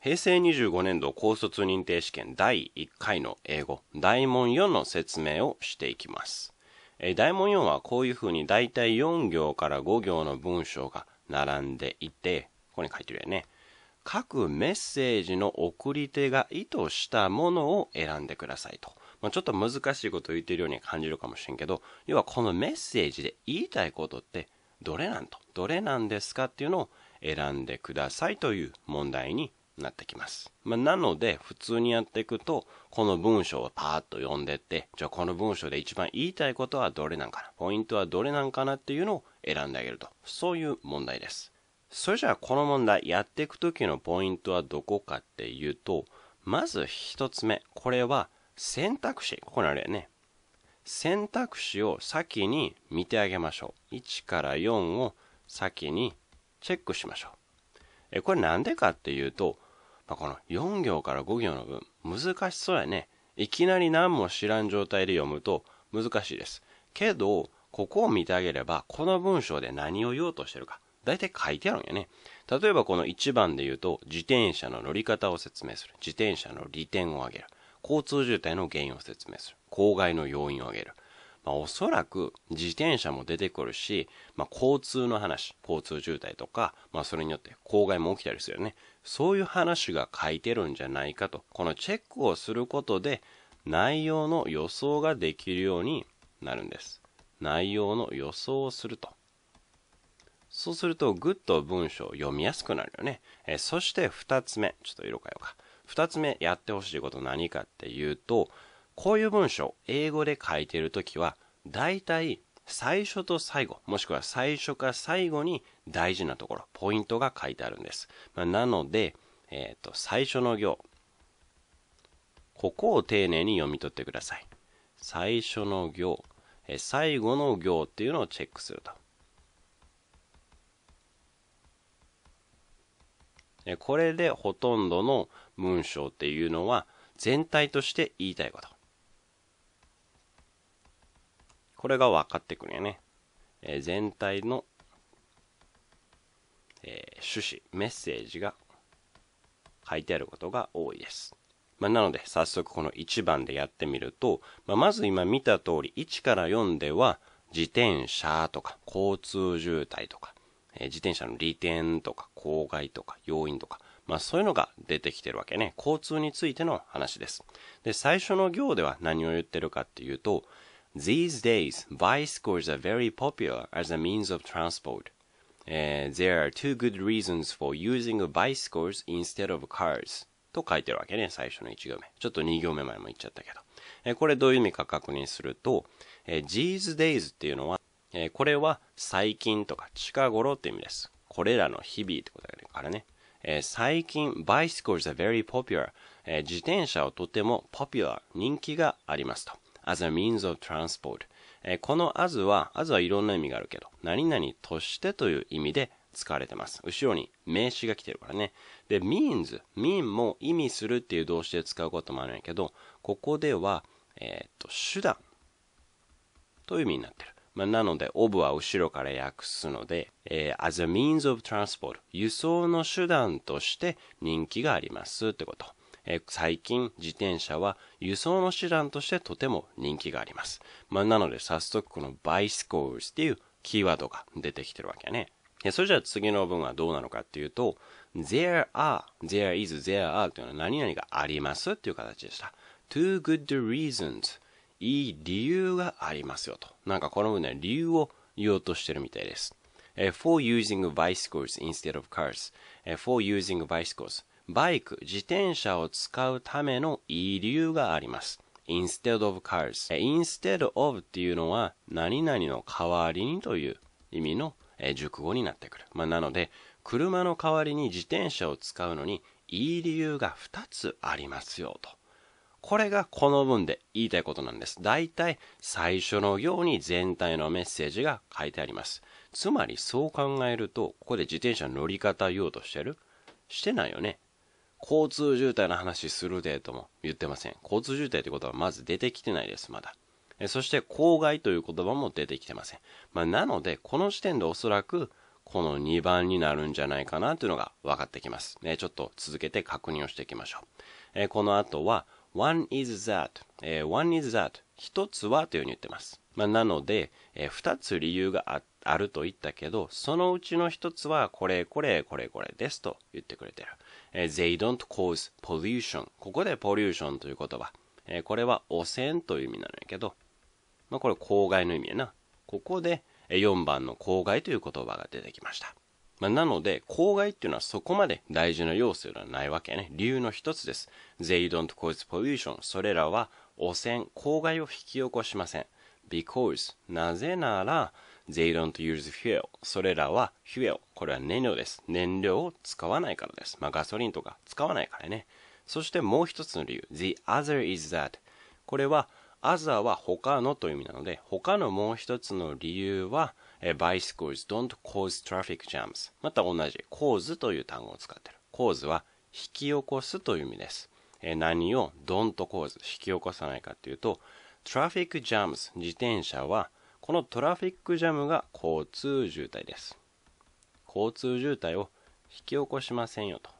平成25年度高卒認定試験第1回の英語、大問4の説明をしていきます。大問4はこういうふうに大体4行から5行の文章が並んでいて、ここに書いてるよね。各メッセージの送り手が意図したものを選んでくださいと。まあ、ちょっと難しいことを言ってるように感じるかもしれんけど、要はこのメッセージで言いたいことってどれなんと、どれなんですかっていうのを選んでくださいという問題になってきます。まあ、なので、普通にやっていくと、この文章をパーッと読んでって、じゃあこの文章で一番言いたいことはどれなんかな、ポイントはどれなんかなっていうのを選んであげると。そういう問題です。それじゃあこの問題やっていく時のポイントはどこかっていうと、まず一つ目。これは選択肢。ここにあるよね。選択肢を先に見てあげましょう。1から4を先にチェックしましょう。え、これなんでかっていうと、まあ、この4行から5行の文、難しそうやね。いきなり何も知らん状態で読むと難しいです。けど、ここを見てあげれば、この文章で何を言おうとしてるか、大体書いてあるんやね。例えばこの1番で言うと、自転車の乗り方を説明する。自転車の利点を挙げる。交通渋滞の原因を説明する。公害の要因を挙げる。まあ、おそらく自転車も出てくるし、まあ、交通の話、交通渋滞とか、まあ、それによって公害も起きたりするよね。そういう話が書いてるんじゃないかと。このチェックをすることで、内容の予想ができるようになるんです。内容の予想をすると。そうすると、ぐっと文章を読みやすくなるよね。えそして2つ目、ちょっと色変えようか。2つ目やってほしいこと何かっていうと、こういう文章、英語で書いているときは、大体最初と最後、もしくは最初か最後に大事なところ、ポイントが書いてあるんです。まあ、なので、えっ、ー、と、最初の行、ここを丁寧に読み取ってください。最初の行、えー、最後の行っていうのをチェックすると。これでほとんどの文章っていうのは全体として言いたいこと。これが分かってくるんやね。えー、全体の、えー、趣旨、メッセージが書いてあることが多いです。まあ、なので、早速この1番でやってみると、まあ、まず今見た通り、1から4では、自転車とか、交通渋滞とか、えー、自転車の利点とか、公害とか、要因とか、まあそういうのが出てきてるわけね。交通についての話です。で、最初の行では何を言ってるかっていうと、These days, bicycles are very popular as a means of transport. Uh, there are two good reasons for using bicycles instead of cars. と書いてるわけね、最初の1行目。ちょっと2行目前も言っちゃったけど。えー、これどういう意味か確認すると、えー、these days っていうのは、えー、これは最近とか近頃って意味です。これらの日々ってことだからね。えー、最近、bicycles are very popular、えー。自転車をとても popular、人気がありますと。as a means of transport、えー、この as は、as はいろんな意味があるけど、何々としてという意味で使われてます。後ろに名詞が来てるからね。で、means、mean も意味するっていう動詞で使うこともあるんやけど、ここでは、えっ、と、手段という意味になってる。まあ、なので、オブは後ろから訳すので、えー、as a means of transport、輸送の手段として人気がありますってこと。え最近自転車は輸送の手段としてとても人気があります。まあ、なので早速このバイスコー l っていうキーワードが出てきてるわけね。それじゃあ次の文はどうなのかっていうと、there are, there is, there are というのは何々がありますっていう形でした。too good reasons いい理由がありますよと。なんかこの文ね、は理由を言おうとしてるみたいです。for using bicycles instead of cars, for using bicycles バイク、自転車を使うための理由があります。instead of cars。instead of っていうのは、何々の代わりにという意味の熟語になってくる。まあ、なので、車の代わりに自転車を使うのに、いい理由が2つありますよと。これがこの文で言いたいことなんです。大体最初のように全体のメッセージが書いてあります。つまりそう考えると、ここで自転車乗り方言おうとしてるしてないよね。交通渋滞の話するでとも言ってません。交通渋滞ということはまず出てきてないです、まだ。そして、公害という言葉も出てきてません。まあ、なので、この時点でおそらく、この2番になるんじゃないかなというのが分かってきます。ね、ちょっと続けて確認をしていきましょう。えー、この後は、one is that、えー、one is that 一つはというふうに言ってます。まあ、なので、えー、二つ理由があっあると言ったけど、そのうちの一つはこれこれこれこれですと言ってくれてる。えー、they don't cause pollution。ここで pollution という言葉。えー、これは汚染という意味なのやけど、まあ、これ公害の意味やな。ここで4番の公害という言葉が出てきました。まあ、なので、公害っていうのはそこまで大事な要素ではないわけね。理由の一つです。they don't cause pollution。それらは汚染、公害を引き起こしません。because なぜなら、They don't use fuel. それらは fuel. これは燃料です。燃料を使わないからです。まあ、ガソリンとか使わないからね。そしてもう一つの理由。The other is that. これは other は他のという意味なので、他のもう一つの理由は、bicycles don't cause traffic jams. また同じ cause という単語を使っている。cause は引き起こすという意味です。え何を don't cause 引き起こさないかというと、traffic jams 自転車はこのトラフィックジャムが交通渋滞です。交通渋滞を引き起こしませんよと。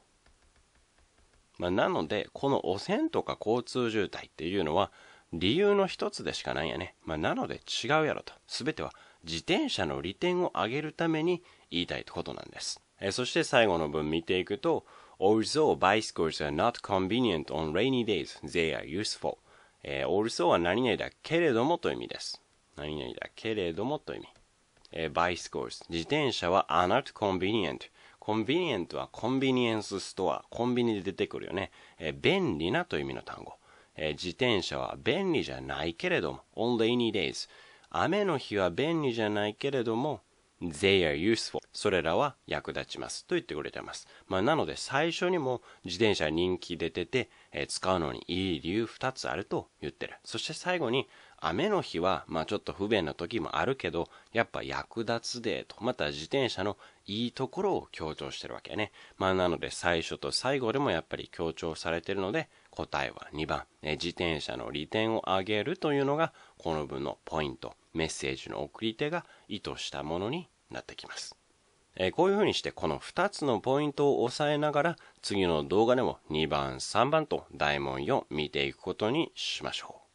まあ、なので、この汚染とか交通渋滞っていうのは理由の一つでしかないやね。まあ、なので違うやろと。全ては自転車の利点を上げるために言いたいことなんです。えそして最後の文見ていくと、a l s o bicycles are not convenient on rainy days, they are useful. えー、also は何々だけれどもという意味です。何々だけれどもという意味。えー、b i c y c 自転車は are not convenient. コンビニエントはコンビニエンスストア。コンビニで出てくるよね。えー、便利なという意味の単語。えー、自転車は便利じゃないけれども。on rainy days。雨の日は便利じゃないけれども、they are useful. それらは役立ちます。と言ってくれてます。まあ、なので最初にも自転車人気出てて、えー、使うのにいい理由2つあると言ってる。そして最後に雨の日は、まあちょっと不便な時もあるけど、やっぱ役立つでと、また自転車のいいところを強調してるわけね。まあなので最初と最後でもやっぱり強調されてるので、答えは2番、え自転車の利点を上げるというのが、この文のポイント、メッセージの送り手が意図したものになってきます。えこういうふうにしてこの2つのポイントを押さえながら次の動画でも2番3番と大問4見ていくことにしましょう。